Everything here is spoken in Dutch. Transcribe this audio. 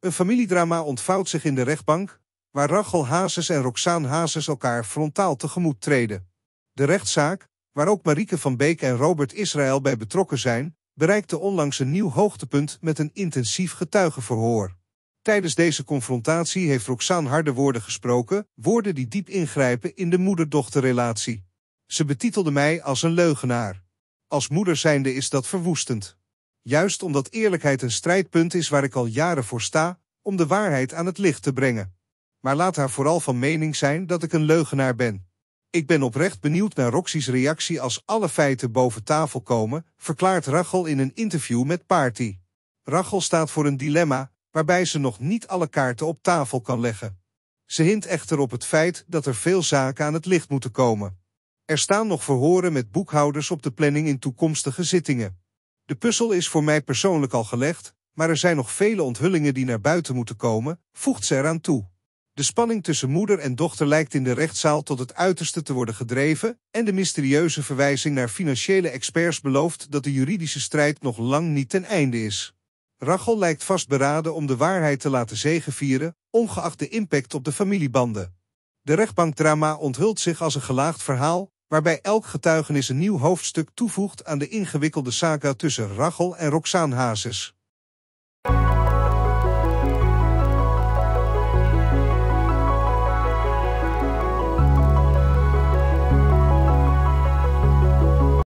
Een familiedrama ontvouwt zich in de rechtbank, waar Rachel Hazes en Roxaan Hazes elkaar frontaal tegemoet treden. De rechtszaak, waar ook Marieke van Beek en Robert Israël bij betrokken zijn, bereikte onlangs een nieuw hoogtepunt met een intensief getuigenverhoor. Tijdens deze confrontatie heeft Roxaan harde woorden gesproken, woorden die diep ingrijpen in de moeder-dochterrelatie. Ze betitelde mij als een leugenaar. Als moeder zijnde is dat verwoestend juist omdat eerlijkheid een strijdpunt is waar ik al jaren voor sta, om de waarheid aan het licht te brengen. Maar laat haar vooral van mening zijn dat ik een leugenaar ben. Ik ben oprecht benieuwd naar Roxy's reactie als alle feiten boven tafel komen, verklaart Rachel in een interview met Party. Rachel staat voor een dilemma, waarbij ze nog niet alle kaarten op tafel kan leggen. Ze hint echter op het feit dat er veel zaken aan het licht moeten komen. Er staan nog verhoren met boekhouders op de planning in toekomstige zittingen. De puzzel is voor mij persoonlijk al gelegd, maar er zijn nog vele onthullingen die naar buiten moeten komen, voegt ze eraan toe. De spanning tussen moeder en dochter lijkt in de rechtszaal tot het uiterste te worden gedreven en de mysterieuze verwijzing naar financiële experts belooft dat de juridische strijd nog lang niet ten einde is. Rachel lijkt vastberaden om de waarheid te laten zegenvieren, ongeacht de impact op de familiebanden. De rechtbankdrama onthult zich als een gelaagd verhaal, waarbij elk getuigenis een nieuw hoofdstuk toevoegt aan de ingewikkelde saga tussen Rachel en Roxaan Hazes.